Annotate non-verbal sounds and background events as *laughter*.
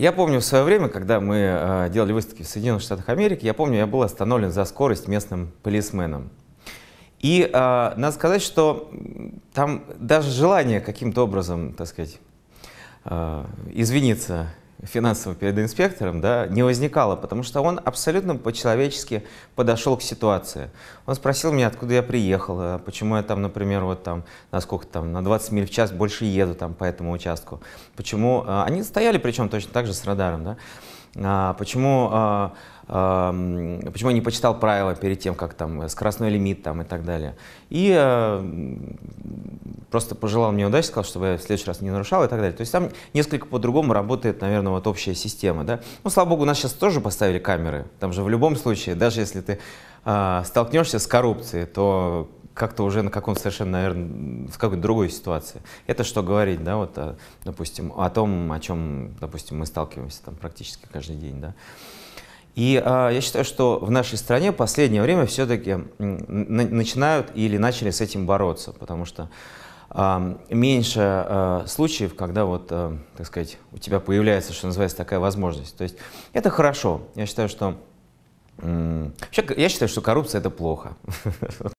Я помню в свое время, когда мы э, делали выставки в Соединенных Штатах Америки, я помню, я был остановлен за скорость местным полисменом. И э, надо сказать, что там даже желание каким-то образом, так сказать, э, извиниться финансово перед инспектором, да, не возникало, потому что он абсолютно по-человечески подошел к ситуации. Он спросил меня, откуда я приехал, э, почему я там, например, вот там, на сколько там, на 20 миль в час больше еду там по этому участку. Почему? Э, они стояли причем точно так же с радаром, да. А, почему, э, почему я не почитал правила перед тем, как там скоростной лимит там и так далее. И просто пожелал мне удачи, сказал, чтобы я в следующий раз не нарушал и так далее. То есть там несколько по-другому работает, наверное, вот общая система. Да? Ну, слава богу, у нас сейчас тоже поставили камеры. Там же в любом случае, даже если ты э, столкнешься с коррупцией, то как-то уже на каком-то совершенно, наверное, в какой-то другой ситуации. Это что говорить, да, вот, о, а, допустим, о том, о чем, допустим, мы сталкиваемся там практически каждый день, да. И э, я считаю, что в нашей стране в последнее время все-таки начинают или начали с этим бороться, потому что меньше э, случаев, когда вот, э, так сказать, у тебя появляется, что называется, такая возможность. То есть это хорошо. Я считаю, что я считаю, что коррупция это плохо. *laughs*